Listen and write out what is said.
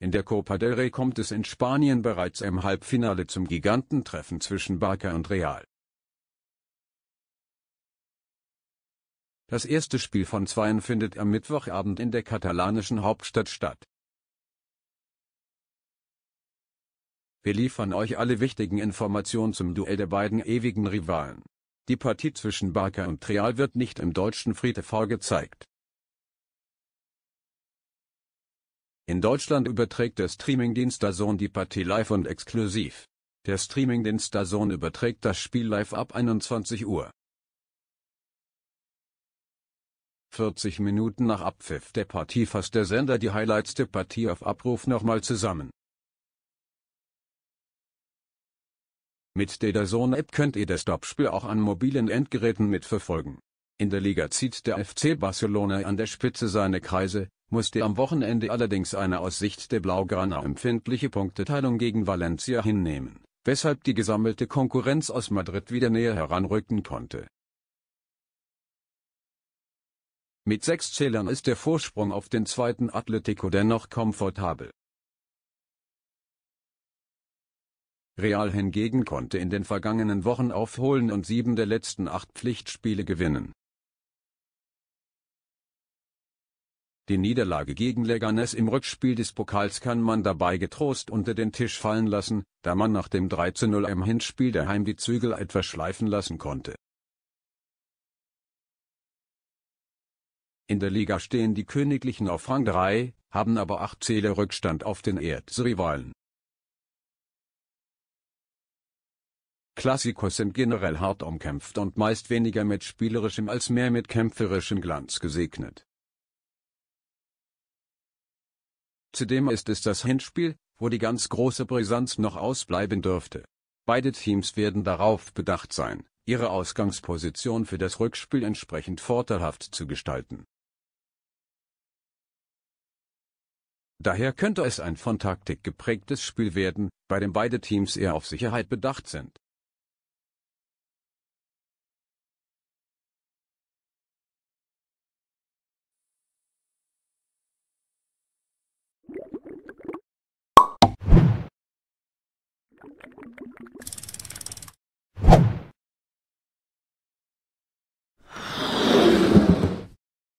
In der Copa del Rey kommt es in Spanien bereits im Halbfinale zum Gigantentreffen zwischen Barca und Real. Das erste Spiel von Zweien findet am Mittwochabend in der katalanischen Hauptstadt statt. Wir liefern euch alle wichtigen Informationen zum Duell der beiden ewigen Rivalen. Die Partie zwischen Barca und Real wird nicht im deutschen Friede vorgezeigt. In Deutschland überträgt der Streamingdienst DAZN die Partie live und exklusiv. Der Streamingdienst DAZN überträgt das Spiel live ab 21 Uhr. 40 Minuten nach Abpfiff der Partie fasst der Sender die Highlights der Partie auf Abruf nochmal zusammen. Mit der DAZN-App könnt ihr das Topspiel auch an mobilen Endgeräten mitverfolgen. In der Liga zieht der FC Barcelona an der Spitze seine Kreise, musste am Wochenende allerdings eine aus Sicht der Blaugrana empfindliche Punkteteilung gegen Valencia hinnehmen, weshalb die gesammelte Konkurrenz aus Madrid wieder näher heranrücken konnte. Mit sechs Zählern ist der Vorsprung auf den zweiten Atletico dennoch komfortabel. Real hingegen konnte in den vergangenen Wochen aufholen und sieben der letzten acht Pflichtspiele gewinnen. Die Niederlage gegen Leganes im Rückspiel des Pokals kann man dabei getrost unter den Tisch fallen lassen, da man nach dem 13-0 im Hinspiel daheim die Zügel etwas schleifen lassen konnte. In der Liga stehen die Königlichen auf Rang 3, haben aber 8 Zähler Rückstand auf den Erzrivalen. Klassikos sind generell hart umkämpft und meist weniger mit spielerischem als mehr mit kämpferischem Glanz gesegnet. Zudem ist es das Hinspiel, wo die ganz große Brisanz noch ausbleiben dürfte. Beide Teams werden darauf bedacht sein, ihre Ausgangsposition für das Rückspiel entsprechend vorteilhaft zu gestalten. Daher könnte es ein von Taktik geprägtes Spiel werden, bei dem beide Teams eher auf Sicherheit bedacht sind.